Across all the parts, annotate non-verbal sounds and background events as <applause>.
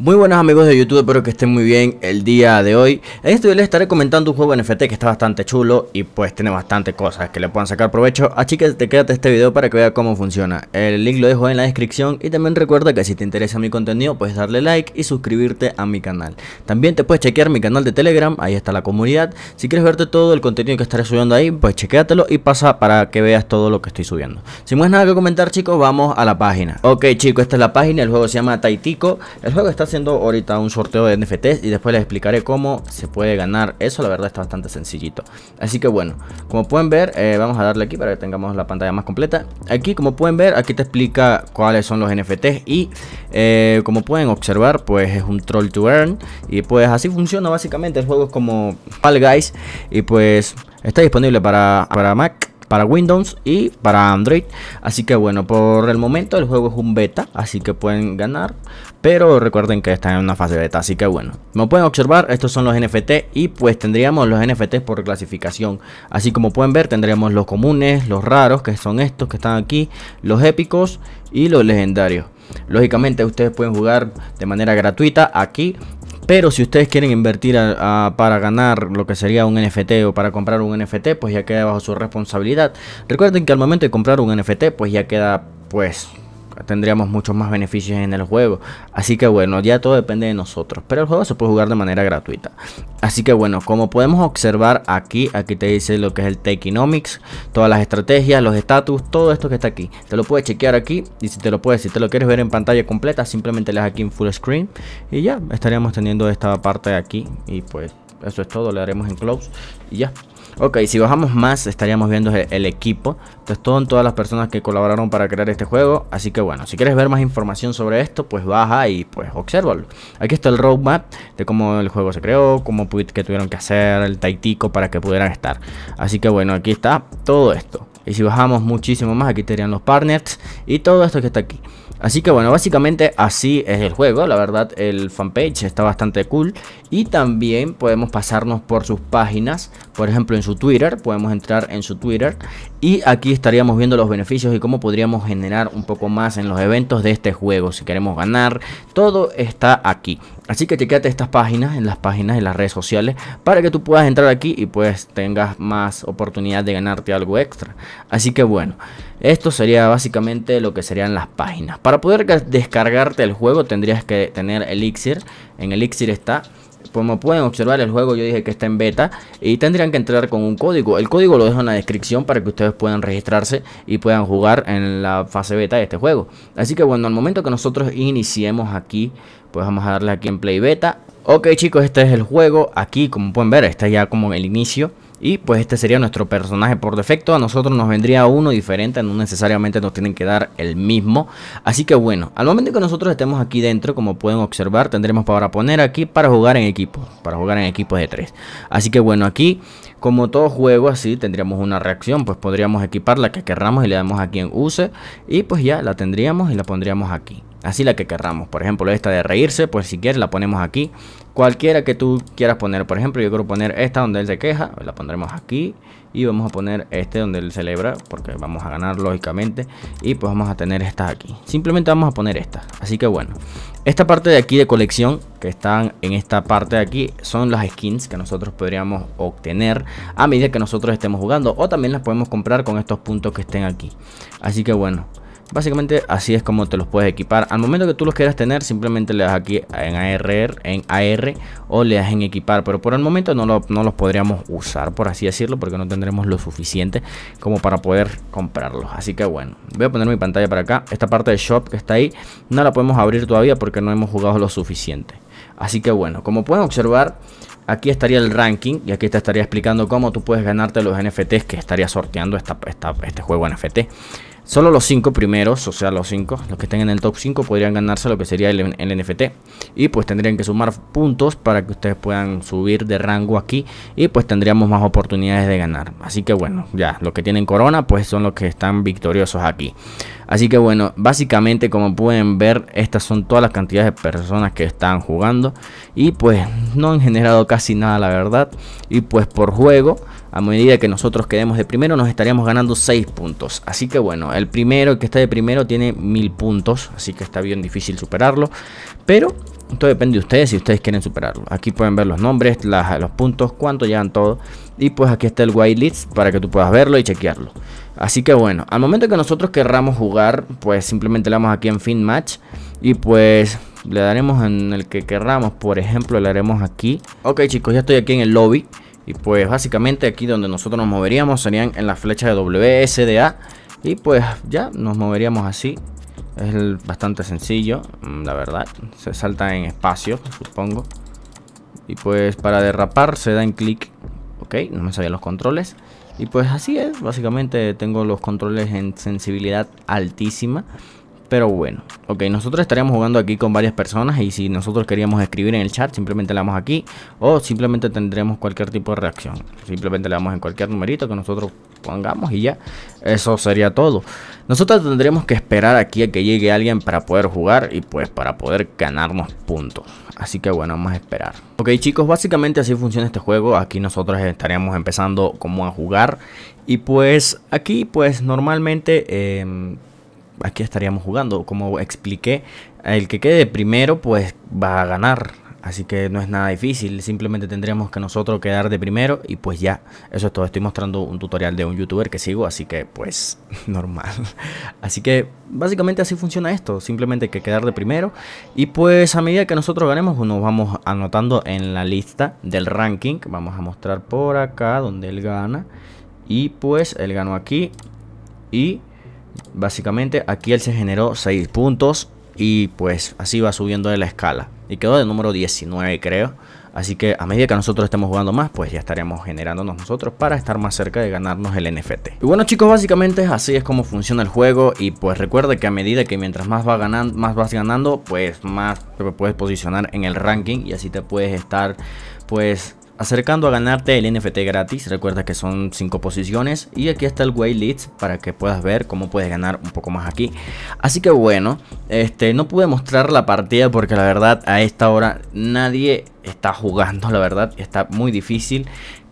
Muy buenas amigos de YouTube, espero que estén muy bien el día de hoy. En este video les estaré comentando un juego NFT que está bastante chulo y pues tiene bastante cosas que le puedan sacar provecho. Así que te quédate este video para que veas cómo funciona. El link lo dejo en la descripción y también recuerda que si te interesa mi contenido puedes darle like y suscribirte a mi canal. También te puedes chequear mi canal de Telegram, ahí está la comunidad. Si quieres verte todo el contenido que estaré subiendo ahí, pues chequéatelo y pasa para que veas todo lo que estoy subiendo. Sin más nada que comentar chicos, vamos a la página. Ok chicos, esta es la página, el juego se llama Taitico. El juego está haciendo ahorita un sorteo de NFTs y después les explicaré cómo se puede ganar eso. La verdad está bastante sencillito. Así que bueno, como pueden ver, eh, vamos a darle aquí para que tengamos la pantalla más completa. Aquí, como pueden ver, aquí te explica cuáles son los NFTs y eh, como pueden observar, pues es un troll to earn y pues así funciona básicamente. El juego es como Fall Guys y pues está disponible para, para Mac para Windows y para Android. Así que bueno, por el momento el juego es un beta, así que pueden ganar. Pero recuerden que está en una fase beta, así que bueno. Como pueden observar, estos son los NFT y pues tendríamos los NFT por clasificación. Así como pueden ver, tendríamos los comunes, los raros, que son estos que están aquí, los épicos y los legendarios. Lógicamente ustedes pueden jugar de manera gratuita aquí pero si ustedes quieren invertir para ganar lo que sería un NFT o para comprar un NFT, pues ya queda bajo su responsabilidad. Recuerden que al momento de comprar un NFT, pues ya queda pues tendríamos muchos más beneficios en el juego. Así que bueno, ya todo depende de nosotros. Pero el juego se puede jugar de manera gratuita. Así que bueno, como podemos observar aquí, aquí te dice lo que es el Techinomics, todas las estrategias, los estatus, todo esto que está aquí. Te lo puedes chequear aquí y si te lo puedes, si te lo quieres ver en pantalla completa, simplemente le das aquí en full screen y ya estaríamos teniendo esta parte de aquí y pues eso es todo, le daremos en close y ya. Ok, si bajamos más estaríamos viendo el, equipo. Entonces todo, todas las personas que colaboraron para crear este juego. Así que bueno, si quieres ver más información sobre esto, pues baja y pues observa. Aquí está el roadmap de cómo el juego se creó, cómo que tuvieron que hacer, el taitico para que pudieran estar. Así que bueno, aquí está todo esto. Y si bajamos muchísimo más, aquí estarían los partners y todo esto que está aquí. Así que bueno, básicamente así es el juego. La verdad, el fanpage está bastante cool. Y también podemos pasarnos por sus páginas. Por ejemplo, en su Twitter. Podemos entrar en su Twitter. Y aquí estaríamos viendo los beneficios y cómo podríamos generar un poco más en los eventos de este juego. Si queremos ganar, todo está aquí. Así que chequeate estas páginas, en las páginas, de las redes sociales, para que tú puedas entrar aquí y pues tengas más oportunidad de ganarte algo extra. Así que bueno, esto sería básicamente lo que serían las páginas. Para poder descargarte el juego tendrías que tener Elixir. En Elixir está como pueden observar el juego yo dije que está en beta y tendrían que entrar con un código el código lo dejo en la descripción para que ustedes puedan registrarse y puedan jugar en la fase beta de este juego así que bueno al momento que nosotros iniciemos aquí pues vamos a darle aquí en play beta ok chicos este es el juego aquí como pueden ver está ya como el inicio y pues este sería nuestro personaje por defecto. A nosotros nos vendría uno diferente, no necesariamente nos tienen que dar el mismo. Así que bueno, al momento que nosotros estemos aquí dentro, como pueden observar, tendremos para poner aquí para jugar en equipo para jugar en equipos de tres. Así que bueno, aquí como todo juego así tendríamos una reacción, pues podríamos equipar la que querramos y le damos aquí en use y pues ya la tendríamos y la pondríamos aquí. Así la que querramos. Por ejemplo, esta de reírse, pues si quieres la ponemos aquí. Cualquiera que tú quieras poner. Por ejemplo, yo quiero poner esta donde él se queja. La pondremos aquí. Y vamos a poner este donde él celebra. Porque vamos a ganar, lógicamente. Y pues vamos a tener estas aquí. Simplemente vamos a poner estas. Así que bueno. Esta parte de aquí de colección. Que están en esta parte de aquí. Son las skins que nosotros podríamos obtener. A medida que nosotros estemos jugando. O también las podemos comprar con estos puntos que estén aquí. Así que bueno. Básicamente así es como te los puedes equipar. Al momento que tú los quieras tener, simplemente le das aquí en AR, en AR o le das en equipar. Pero por el momento no, no los podríamos usar, por así decirlo, porque no tendremos lo suficiente como para poder comprarlos. Así que bueno, voy a poner mi pantalla para acá. Esta parte de shop que está ahí no la podemos abrir todavía porque no hemos jugado lo suficiente. Así que bueno, como pueden observar, aquí estaría el ranking y aquí te estaría explicando cómo tú puedes ganarte los NFTs que estaría sorteando esta, este juego NFT. Solo los 5 primeros, o sea, los 5, los que estén en el top 5 podrían ganarse lo que sería el, el, NFT. Y pues tendrían que sumar puntos para que ustedes puedan subir de rango aquí. Y pues tendríamos más oportunidades de ganar. Así que bueno, ya, los que tienen corona pues son los que están victoriosos aquí. Así que bueno, básicamente como pueden ver, estas son todas las cantidades de personas que están jugando. Y pues no han generado casi nada, la verdad. Y pues por juego, a medida que nosotros quedemos de primero, nos estaríamos ganando 6 puntos. Así que bueno, el primero, que está de primero, tiene 1000 puntos. Así que está bien difícil superarlo. Pero todo depende de ustedes si ustedes quieren superarlo. Aquí pueden ver los nombres, las, los puntos, cuánto llegan todo. Y pues aquí está el whitelist para que tú puedas verlo y chequearlo. Así que bueno, al momento que nosotros querramos jugar, pues simplemente le damos aquí en Fin Match y pues le daremos en el que querramos, por ejemplo, le haremos aquí. Ok chicos, ya estoy aquí en el lobby y pues básicamente aquí donde nosotros nos moveríamos serían en la flecha de WSDA y pues ya nos moveríamos así. Es bastante sencillo, mm, la verdad. Se salta en espacio, supongo. Y pues para derrapar se da en clic. Ok, no me sabía los controles. Y pues así es, básicamente tengo los controles en sensibilidad altísima. Pero bueno, ok, nosotros estaríamos jugando aquí con varias personas y si nosotros queríamos escribir en el chat, simplemente le damos aquí o simplemente tendremos cualquier tipo de reacción. Simplemente le damos en cualquier numerito que nosotros pongamos y ya, eso sería todo. Nosotros tendremos que esperar aquí a que llegue alguien para poder jugar y pues para poder ganarnos puntos. Así que bueno, vamos a esperar. Ok chicos, básicamente así funciona este juego. Aquí nosotros estaríamos empezando como a jugar y pues aquí pues normalmente... Eh, aquí estaríamos jugando. Como expliqué, el que quede primero pues va a ganar. Así que no es nada difícil, simplemente tendríamos que nosotros quedar de primero y pues ya, eso es todo. Estoy mostrando un tutorial de un youtuber que sigo, así que pues <laughs> normal. Así que básicamente así funciona esto, simplemente hay que quedar de primero y pues a medida que nosotros ganemos pues, nos vamos anotando en la lista del ranking. Vamos a mostrar por acá donde él gana y pues él ganó aquí y Básicamente aquí él se generó 6 puntos y pues así va subiendo de la escala. Y quedó de número 19 creo. Así que a medida que nosotros estemos jugando más, pues ya estaremos generándonos nosotros para estar más cerca de ganarnos el NFT. Y bueno chicos, básicamente así es como funciona el juego y pues recuerda que a medida que mientras más, va ganando, más vas ganando, pues más te puedes posicionar en el ranking y así te puedes estar pues acercando a ganarte el NFT gratis. Recuerda que son 5 posiciones y aquí está el way leads para que puedas ver cómo puedes ganar un poco más aquí. Así que bueno, este no pude mostrar la partida porque la verdad a esta hora nadie está jugando, la verdad está muy difícil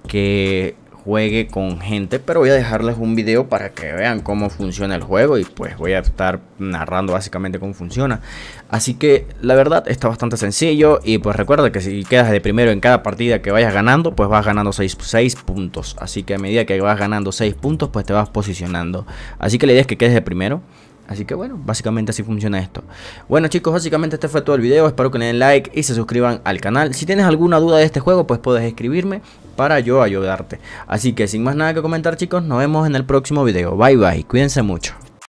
que juegue con gente, pero voy a dejarles un video para que vean cómo funciona el juego y pues voy a estar narrando básicamente cómo funciona. Así que la verdad está bastante sencillo y pues recuerda que si quedas de primero en cada partida que vayas ganando, pues vas ganando 6, puntos. Así que a medida que vas ganando 6 puntos, pues te vas posicionando. Así que la idea es que quedes de primero. Así que bueno, básicamente así funciona esto. Bueno chicos, básicamente este fue todo el video. Espero que le den like y se suscriban al canal. Si tienes alguna duda de este juego, pues puedes escribirme para yo ayudarte. Así que sin más nada que comentar chicos, nos vemos en el próximo video. Bye bye, cuídense mucho.